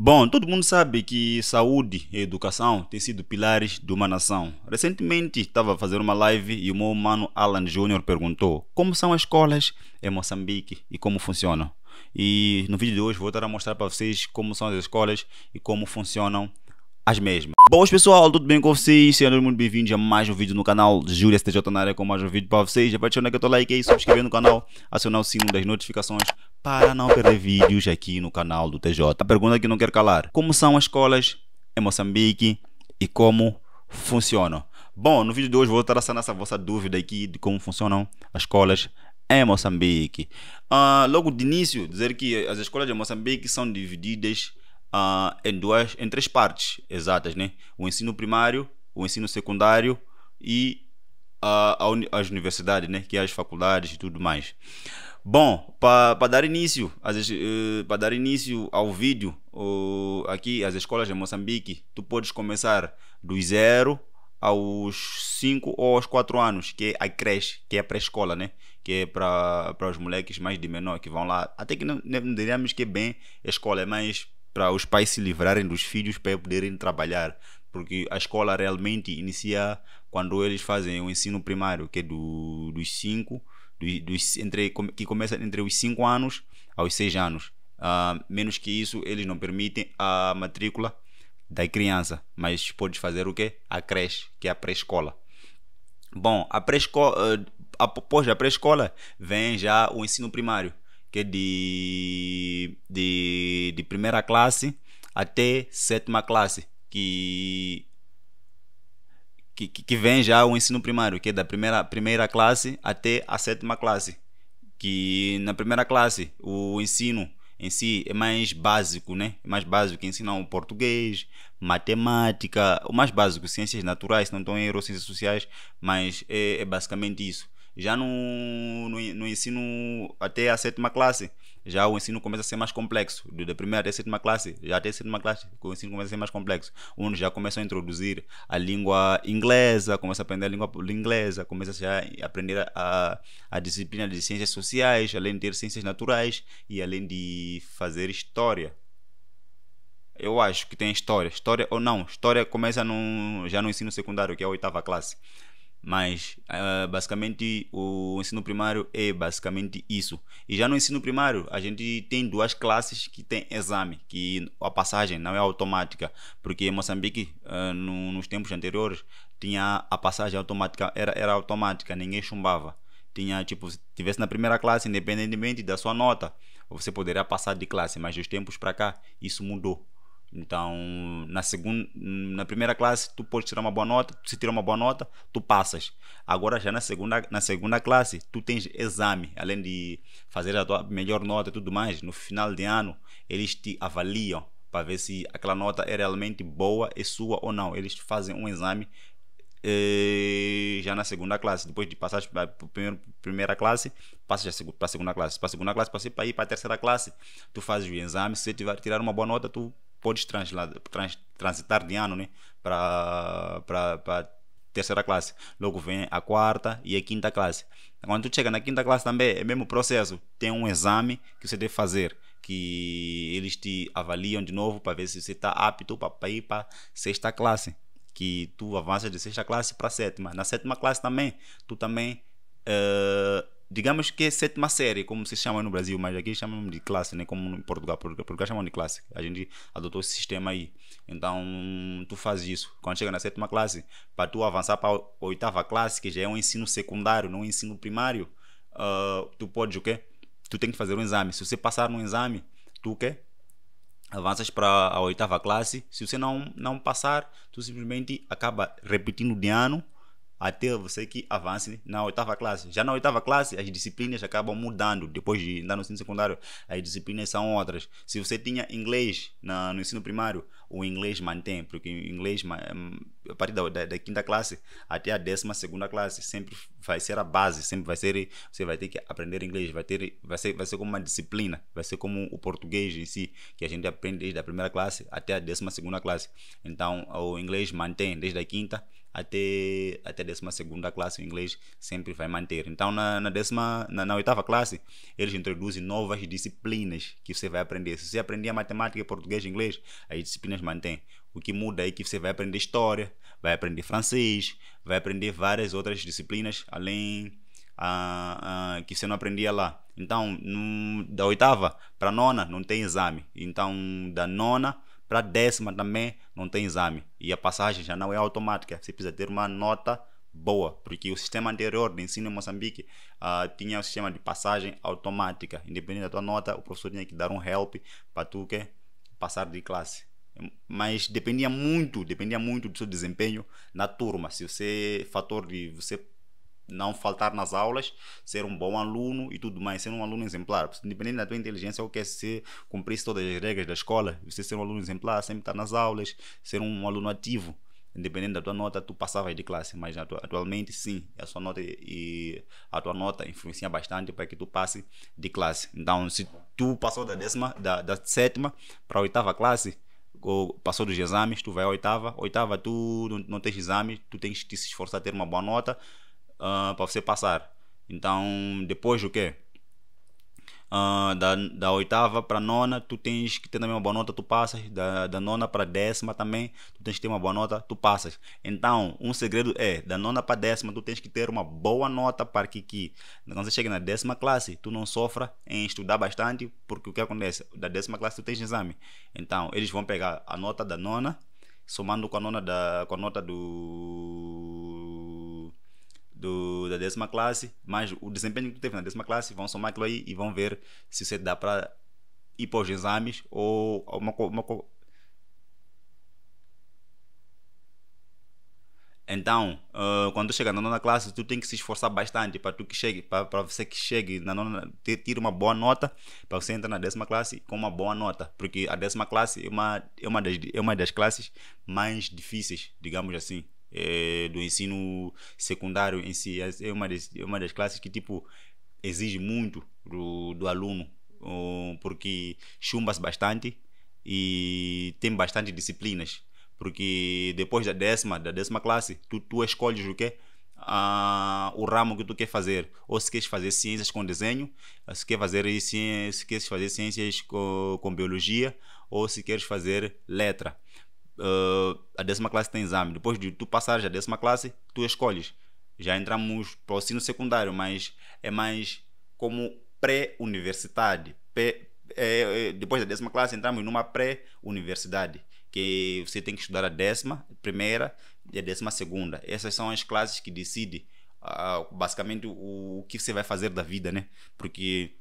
Bom, todo mundo sabe que saúde e educação têm sido pilares de uma nação. Recentemente estava a fazer uma live e o meu mano Alan Júnior perguntou como são as escolas em Moçambique e como funcionam. E no vídeo de hoje vou estar a mostrar para vocês como são as escolas e como funcionam as mesmas. Boas pessoal, tudo bem com vocês? Sejam muito bem-vindos a mais um vídeo no canal Júlia STJ na área com mais um vídeo para vocês. Já vai deixando aquele like aí, subscrever no canal, acionar o sino das notificações para não perder vídeos aqui no canal do TJ. A pergunta que não quero calar: como são as escolas em Moçambique e como funcionam? Bom, no vídeo de hoje vou assando essa vossa dúvida aqui de como funcionam as escolas em Moçambique. Uh, logo de início, dizer que as escolas de Moçambique são divididas uh, em duas, em três partes exatas, né? O ensino primário, o ensino secundário e uh, uni as universidades, né? Que é as faculdades e tudo mais. Bom, para dar início, uh, eh, para dar início ao vídeo, uh, aqui as escolas de Moçambique, tu podes começar do zero aos 5 ou aos 4 anos, que é a creche, que é a pré-escola, né? Que é para os moleques mais de menor que vão lá. Até que não, não diríamos que é bem escola, é mais para os pais se livrarem dos filhos para poderem trabalhar. Porque a escola realmente inicia quando eles fazem o ensino primário, que é do, dos 5 dos, entre, que começa entre os 5 anos aos 6 anos. Uh, menos que isso, eles não permitem a matrícula da criança, mas podes fazer o quê? A creche, que é a pré-escola. Bom, a pré-escola, ah, após a pré-escola, vem já o ensino primário, que é de, de, de primeira classe até sétima classe, que que, que, vem já o ensino primário, que é da primeira, primeira classe até a sétima classe. Que na primeira classe o ensino em si é mais básico, né? É mais básico que ensinam português, matemática, o mais básico, ciências naturais, não estão em ciências sociais, mas é, é basicamente isso. Já no, no, no ensino até a sétima classe, já o ensino começa a ser mais complexo. Da primeira até a sétima classe, já até a sétima classe, o ensino começa a ser mais complexo. Onde já começam a introduzir a língua inglesa, começa a aprender a língua inglesa, começa já a aprender a, a disciplina de ciências sociais, além de ter ciências naturais e além de fazer história. Eu acho que tem história. História ou não, história começa no, já no ensino secundário, que é a oitava classe. Mas uh, basicamente o ensino primário é basicamente isso. E já no ensino primário, a gente tem duas classes que tem exame, que a passagem não é automática, porque em Moçambique, uh, no, nos tempos anteriores, tinha a passagem automática, era, era automática, ninguém chumbava. Tinha, tipo, se tivesse na primeira classe, independentemente da sua nota, você poderia passar de classe, mas dos tempos para cá, isso mudou então, na segunda, na primeira classe tu podes tirar uma boa nota, se tirar uma boa nota, tu passas. Agora já na segunda, na segunda classe tu tens exame, além de fazer a tua melhor nota e tudo mais, no final de ano eles te avaliam para ver se aquela nota é realmente boa, é sua ou não. Eles fazem um exame eh, já na segunda classe, depois de passar para a primeira classe, passas para a segunda classe, para a segunda classe, para ir para a terceira classe, tu fazes o exame, se tiver tirar uma boa nota, tu podes trans, transitar de ano né? para a terceira classe. Logo vem a quarta e a quinta classe. Quando tu chega na quinta classe também é o mesmo processo. Tem um exame que você deve fazer, que eles te avaliam de novo para ver se você está apto para ir para sexta classe. Que tu avanças de sexta classe para sétima. Na sétima classe também, tu também. Uh, digamos que é sétima série, como se chama no Brasil, mas aqui chamam de classe, né? como em Portugal, Portugal chamam de classe. A gente adotou esse sistema aí. Então, tu faz isso. Quando chega na sétima classe, para tu avançar para a oitava classe, que já é um ensino secundário, não um ensino primário, uh, tu pode o quê? Tu tem que fazer um exame. Se você passar no exame, tu o quê? Avanças para a oitava classe. Se você não, não passar, tu simplesmente acaba repetindo de ano até você que avance na oitava classe. Já na oitava classe, as disciplinas acabam mudando. Depois de andar no ensino secundário, as disciplinas são outras. Se você tinha inglês na, no ensino primário, o inglês mantém, porque o inglês, hum, a partir da, da, da, quinta classe até a décima segunda classe, sempre vai ser a base, sempre vai ser, você vai ter que aprender inglês, vai, ter, vai, ser, vai ser como uma disciplina, vai ser como o português em si, que a gente aprende desde a primeira classe até a décima segunda classe. Então, o inglês mantém desde a quinta até, até a décima segunda classe o inglês sempre vai manter. Então na, na décima, na, na, oitava classe eles introduzem novas disciplinas que você vai aprender. Se você aprender matemática, português e inglês, as disciplinas mantêm. O que muda é que você vai aprender história, vai aprender francês, vai aprender várias outras disciplinas além ah, ah, que você não aprendia lá. Então, da oitava para a nona não tem exame. Então, da nona para a décima também não tem exame. E a passagem já não é automática. Você precisa ter uma nota boa, porque o sistema anterior de ensino em Moçambique uh, tinha o um sistema de passagem automática. Independente da tua nota, o professor tinha que dar um help para tu que passar de classe. Mas dependia muito, dependia muito do seu desempenho na turma. Se você fator de você não faltar nas aulas, ser um bom aluno e tudo mais, ser um aluno exemplar. Independente da tua inteligência, o que é se cumprisse todas as regras da escola, você ser um aluno exemplar, sempre estar tá nas aulas, ser um aluno ativo. Independente da tua nota, tu passavas de classe, mas atualmente sim, a sua nota e a tua nota influencia bastante para que tu passe de classe. Então, se tu passou da décima, da, da sétima para a oitava classe, passou dos exames, tu vai à oitava, oitava tu não, não tens exames, tu tens que te esforçar a ter uma boa nota uh, ah, para você passar. Então, depois o quê? Uh, da, da oitava para nona, tu tens que ter também uma boa nota, tu passas. Da, da nona para décima também, tu tens que ter uma boa nota, tu passas. Então, um segredo é, da nona para décima, tu tens que ter uma boa nota para que, que quando você chega na décima classe, tu não sofra em estudar bastante, porque o que acontece? Da décima classe tu tens exame. Então, eles vão pegar a nota da nona, somando com a, nona da, com a nota do do, da décima classe, mas o desempenho que teve na décima classe, vão somar aquilo aí e vão ver se você dá para ir para os exames ou uma, uma, Então, uh, quando chega na nona classe, tu tem que se esforçar bastante para tu que chegue, para você que chegue na nona, tira uma boa nota, para você entrar na décima classe com uma boa nota, porque a décima classe é uma é uma das é uma das classes mais difíceis, digamos assim é, do ensino secundário em si. É uma das, é uma das classes que, tipo, exige muito do, do aluno, porque chumba-se bastante e tem bastante disciplinas. Porque depois da décima, da décima classe, tu, tu escolhes o que Ah, o ramo que tu quer fazer. Ou se queres fazer ciências com desenho, se, quer fazer, ciências se queres fazer ciências com, com biologia, ou se queres fazer letra uh, a décima classe tem exame. Depois de tu passares a décima classe, tu escolhes. Já entramos para o ensino secundário, mas é mais como pré-universidade. Pré, é, é, depois da décima classe, entramos numa pré-universidade, que você tem que estudar a décima primeira e a décima segunda. Essas são as classes que decidem uh, basicamente o, o que você vai fazer da vida, né? Porque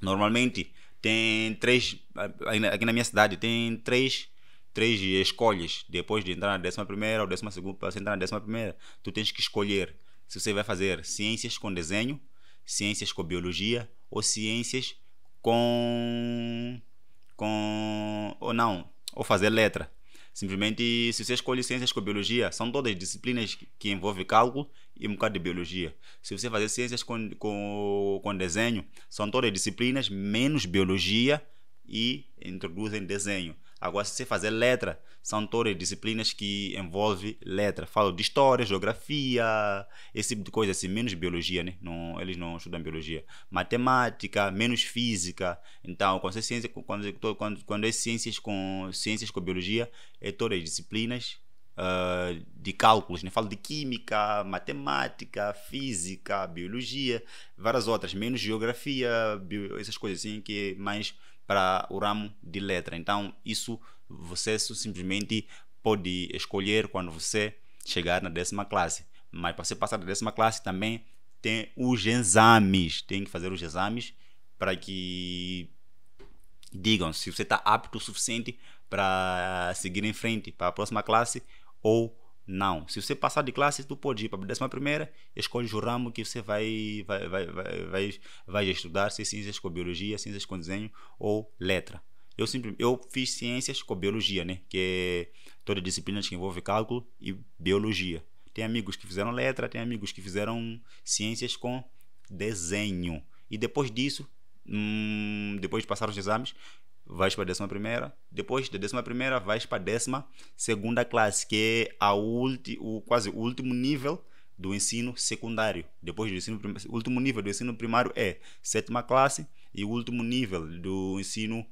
normalmente tem três ah, aqui na minha cidade tem três três escolhas depois de entrar na décima primeira ou décima segunda para entrar na décima primeira tu tens que escolher se você vai fazer ciências com desenho ciências com biologia ou ciências com com ou não ou fazer letra simplesmente se você escolhe ciências com biologia são todas disciplinas que envolvem cálculo e um bocado de biologia se você fazer ciências com, com, com desenho são todas disciplinas menos biologia e introduzem desenho Agora, se você fazer letra, são todas disciplinas que envolvem letra. Falo de história, geografia, esse tipo de coisa, assim, menos biologia, né? Não, eles não estudam biologia. Matemática, menos física. Então, quando é, ciência, quando, quando, quando é ciências com ciências com biologia, é todas disciplinas Uh, de cálculos, né? falo de química, matemática, física, biologia, várias outras, menos geografia, bio, essas coisas assim, que é mais para o ramo de letra. Então, isso você simplesmente pode escolher quando você chegar na décima classe. Mas para você passar da décima classe também tem os exames, tem que fazer os exames para que digam se você está apto o suficiente para seguir em frente para a próxima classe ou não. Se você passar de classe, tu pode ir para a décima primeira, Escolhe o ramo que você vai, vai, vai, vai, vai, vai estudar, se é ciências com é biologia, ciências com é desenho ou letra. Eu, sempre, eu fiz ciências com biologia, né? Que é toda disciplina que envolve cálculo e biologia. Tem amigos que fizeram letra, tem amigos que fizeram ciências com desenho. E depois disso, hum, depois de passar os exames, vais para a décima primeira. Depois da décima primeira, vais para a décima segunda classe, que é a ulti, o, quase o último nível do ensino secundário. Depois do ensino o último nível do ensino primário é sétima classe e o último nível do ensino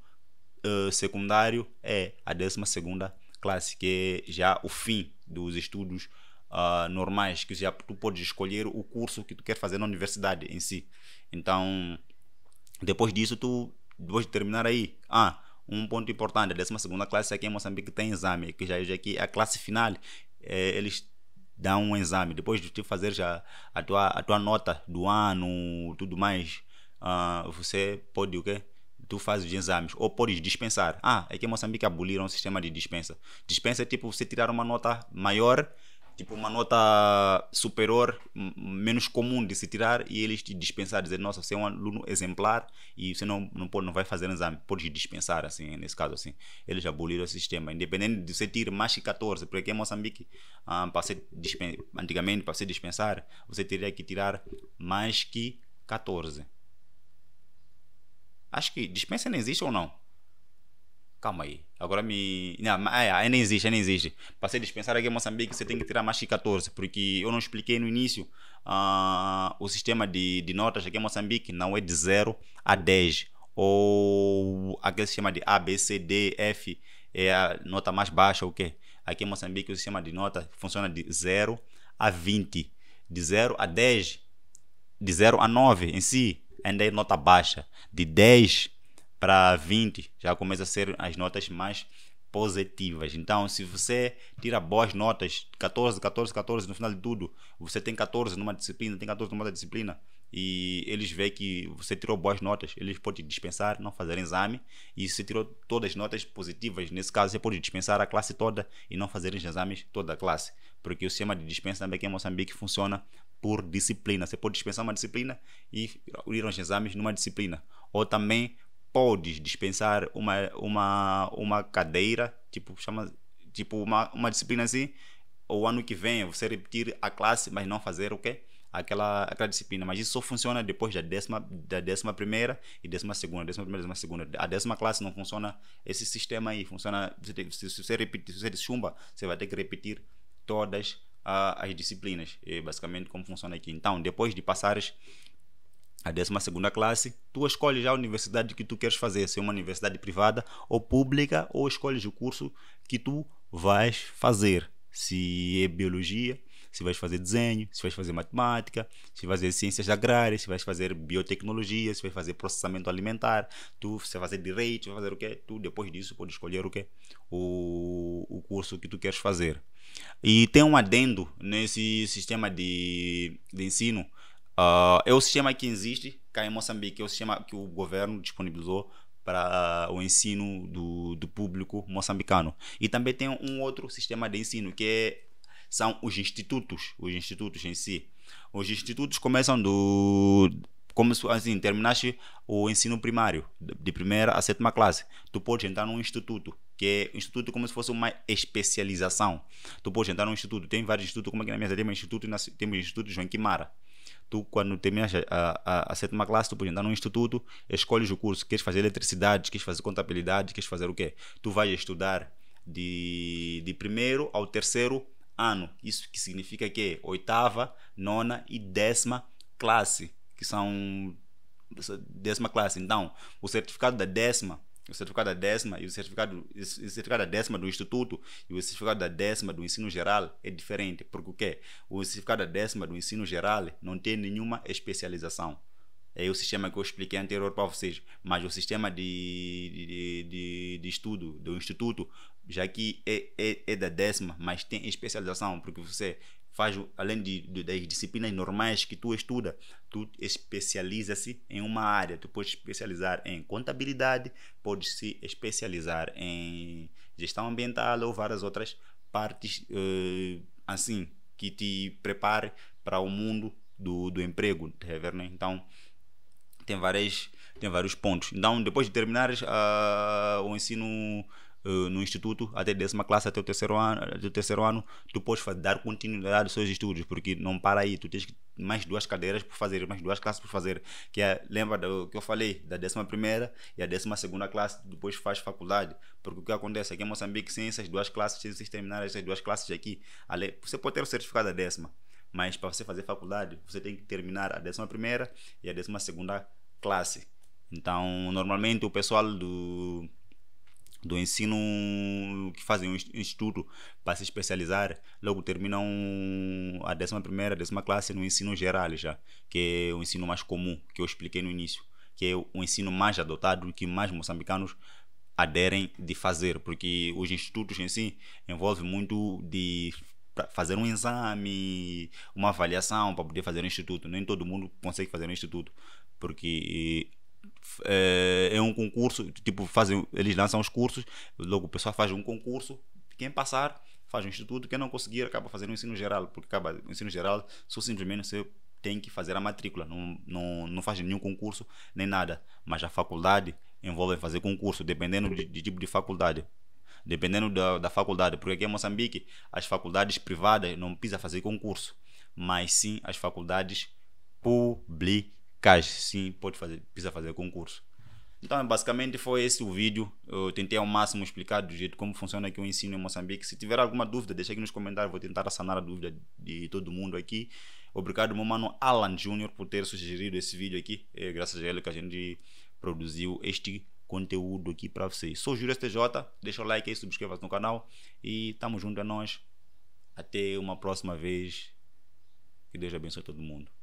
uh, secundário é a décima segunda classe, que é já o fim dos estudos uh, normais, que já tu podes escolher o curso que tu quer fazer na universidade em si. Então, depois disso tu depois de terminar aí, ah, um ponto importante, a 12 classe aqui em Moçambique tem exame, que já aqui é a classe final, é, eles dão um exame, depois de fazer já a tua, a tua nota do ano, tudo mais, ah, você pode o quê? tu fazes os exames, ou podes dispensar. Ah, aqui é em Moçambique aboliram o sistema de dispensa. Dispensa é tipo você tirar uma nota maior tipo uma nota superior, menos comum de se tirar e eles te dispensar, dizer, nossa, você é um aluno exemplar e você não, não, pode, não vai fazer um exame, pode dispensar, assim, nesse caso, assim. Eles aboliram o sistema, independente de você tirar mais que 14, porque aqui em Moçambique, ah, para ser antigamente, para ser dispensar, você teria que tirar mais que 14. Acho que dispensa não existe ou não? Calma aí. Agora me. Não, é, ainda existe, ainda existe. Para ser dispensado aqui em Moçambique, você tem que tirar mais que 14, porque eu não expliquei no início. Uh, o sistema de, de notas aqui em Moçambique não é de 0 a 10. Ou aquele sistema de A, B, C, D, F é a nota mais baixa, o quê? Aqui em Moçambique, o sistema de notas funciona de 0 a 20. De 0 a 10. De 0 a 9 em si, ainda é nota baixa. De 10 para 20 já começa a ser as notas mais positivas. Então, se você tira boas notas, 14, 14, 14 no final de tudo, você tem 14 numa disciplina, tem 14 numa outra disciplina, e eles veem que você tirou boas notas, eles podem dispensar, não fazer exame, e se tirou todas as notas positivas, nesse caso você pode dispensar a classe toda e não fazer os exames toda a classe, porque o sistema de dispensa também aqui em Moçambique funciona por disciplina. Você pode dispensar uma disciplina e ir aos exames numa disciplina, ou também podes dispensar uma, uma, uma cadeira, tipo, chama, tipo uma, uma disciplina assim, o ano que vem você repetir a classe, mas não fazer o quê? Aquela, aquela disciplina, mas isso só funciona depois da décima, da décima primeira e décima segunda, décima primeira, décima segunda. A décima classe não funciona esse sistema aí, funciona, se, se você repetir, se você chumba, você vai ter que repetir todas ah, as disciplinas, basicamente como funciona aqui. Então, depois de passares a 12 classe, tu escolhes já a universidade que tu queres fazer, se é uma universidade privada ou pública, ou escolhes o curso que tu vais fazer. Se é biologia, se vais fazer desenho, se vais fazer matemática, se vais fazer ciências agrárias, se vais fazer biotecnologia, se vais fazer processamento alimentar, tu se vai fazer direito, vai fazer o quê? Tu depois disso pode escolher o quê? O, o curso que tu queres fazer. E tem um adendo nesse sistema de, de ensino Uh, é o sistema que existe cá em Moçambique, é o sistema que o governo disponibilizou para o ensino do, do público moçambicano. E também tem um outro sistema de ensino que é, são os institutos, os institutos em si. Os institutos começam do como assim, terminaste o ensino primário, de primeira a sétima classe, tu podes entrar num instituto, que é um instituto como se fosse uma especialização. Tu podes entrar num instituto, tem vários institutos, como aqui na minha cidade, tem um instituto, temos um instituto João Quimara tu quando terminas a, a, a sétima classe, tu podes entrar num instituto, escolhes o curso, queres fazer eletricidade, queres fazer contabilidade, queres fazer o quê? Tu vais estudar de, de primeiro ao terceiro ano. Isso que significa que oitava, nona e décima classe, que são décima classe. Então, o certificado da décima o certificado da décima e o certificado, o certificado da décima do instituto e o certificado da décima do ensino geral é diferente. Porque o quê? O certificado da décima do ensino geral não tem nenhuma especialização. É o sistema que eu expliquei anterior para vocês. Mas o sistema de, de, de, de estudo do instituto, já que é, é, é da décima, mas tem especialização, porque você faz além de, de, das disciplinas normais que tu estuda, tu especializa-se em uma área. Tu podes especializar em contabilidade, podes se especializar em gestão ambiental ou várias outras partes uh, assim que te prepare para o mundo do, do emprego, tá né? Então tem várias tem vários pontos. Então depois de terminares uh, o ensino eh, no instituto, até décima classe, até o terceiro ano, até o terceiro ano tu podes dar continuidade aos seus estudos, porque não para aí, tu tens mais duas cadeiras por fazer, mais duas classes por fazer, que é, lembra do que eu falei, da décima primeira e a décima segunda classe, depois faz faculdade, porque o que acontece aqui em é Moçambique, sem essas duas classes, sem vocês terminarem essas duas classes aqui, você pode ter o certificado da décima, mas para você fazer faculdade, você tem que terminar a décima primeira e a décima segunda classe. Então, normalmente o pessoal do do ensino que fazem um instituto para se especializar, logo terminam a 11 primeira, a décima classe no ensino geral já, que é o ensino mais comum, que eu expliquei no início, que é o ensino mais adotado que mais moçambicanos aderem de fazer, porque os institutos em si envolvem muito de fazer um exame, uma avaliação para poder fazer um instituto. Nem todo mundo consegue fazer um instituto, porque é, é, um concurso, tipo, fazem, eles lançam os cursos, logo o pessoal faz um concurso, quem passar faz um instituto, quem não conseguir acaba fazendo o ensino geral, porque acaba o ensino geral, só simplesmente você tem que fazer a matrícula, não, não, não faz nenhum concurso nem nada, mas a faculdade envolve fazer concurso, dependendo de, de tipo de faculdade. Dependendo da, da faculdade, porque aqui em Moçambique as faculdades privadas não precisa fazer concurso, mas sim as faculdades públicas cais, sim, pode fazer, precisa fazer concurso. Então, basicamente foi esse o vídeo. Eu tentei ao máximo explicar do jeito como funciona aqui o ensino em Moçambique. Se tiver alguma dúvida, deixa aqui nos comentários, vou tentar sanar a dúvida de todo mundo aqui. Obrigado, meu mano Alan Júnior, por ter sugerido esse vídeo aqui. É graças a ele que a gente produziu este conteúdo aqui para vocês. Sou Júlio STJ, deixa o like aí, subscreva-se no canal e tamo junto a é nós. Até uma próxima vez. Que Deus abençoe todo mundo.